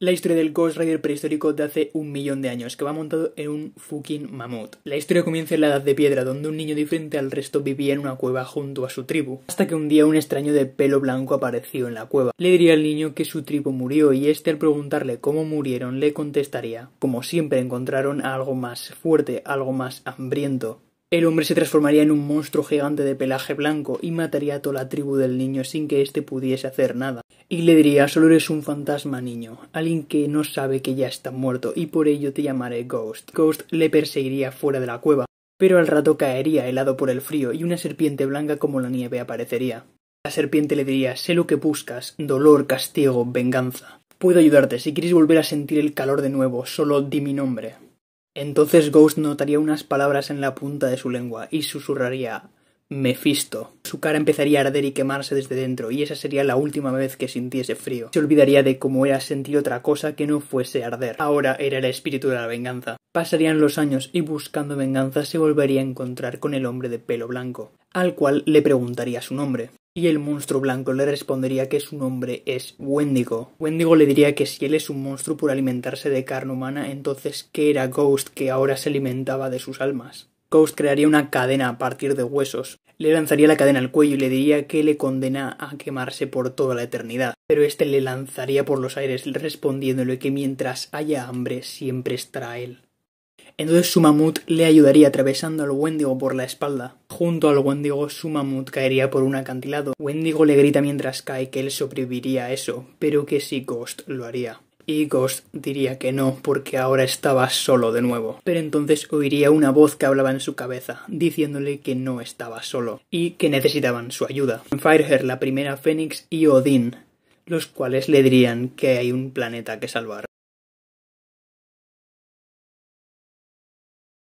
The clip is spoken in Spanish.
la historia del Ghost Rider prehistórico de hace un millón de años, que va montado en un fucking mamut. La historia comienza en la Edad de Piedra, donde un niño diferente al resto vivía en una cueva junto a su tribu, hasta que un día un extraño de pelo blanco apareció en la cueva. Le diría al niño que su tribu murió y este al preguntarle cómo murieron le contestaría, como siempre encontraron algo más fuerte, algo más hambriento, el hombre se transformaría en un monstruo gigante de pelaje blanco y mataría a toda la tribu del niño sin que éste pudiese hacer nada y le diría, solo eres un fantasma niño, alguien que no sabe que ya está muerto y por ello te llamaré Ghost. Ghost le perseguiría fuera de la cueva, pero al rato caería helado por el frío y una serpiente blanca como la nieve aparecería. La serpiente le diría, sé lo que buscas, dolor, castigo, venganza. Puedo ayudarte, si quieres volver a sentir el calor de nuevo, solo di mi nombre. Entonces Ghost notaría unas palabras en la punta de su lengua y susurraría Mephisto. Su cara empezaría a arder y quemarse desde dentro, y esa sería la última vez que sintiese frío. Se olvidaría de cómo era sentir otra cosa que no fuese arder. Ahora era el espíritu de la venganza. Pasarían los años y buscando venganza se volvería a encontrar con el hombre de pelo blanco, al cual le preguntaría su nombre. Y el monstruo blanco le respondería que su nombre es Wendigo. Wendigo le diría que si él es un monstruo por alimentarse de carne humana, entonces ¿qué era Ghost que ahora se alimentaba de sus almas? Ghost crearía una cadena a partir de huesos. Le lanzaría la cadena al cuello y le diría que le condena a quemarse por toda la eternidad. Pero éste le lanzaría por los aires respondiéndole que mientras haya hambre siempre estará él. Entonces su mamut le ayudaría atravesando al Wendigo por la espalda. Junto al Wendigo su mamut caería por un acantilado. Wendigo le grita mientras cae que él sobreviviría a eso, pero que si sí, Ghost lo haría y Ghost diría que no porque ahora estaba solo de nuevo. Pero entonces oiría una voz que hablaba en su cabeza, diciéndole que no estaba solo y que necesitaban su ayuda. Fireheart, la primera Fénix y Odín, los cuales le dirían que hay un planeta que salvar.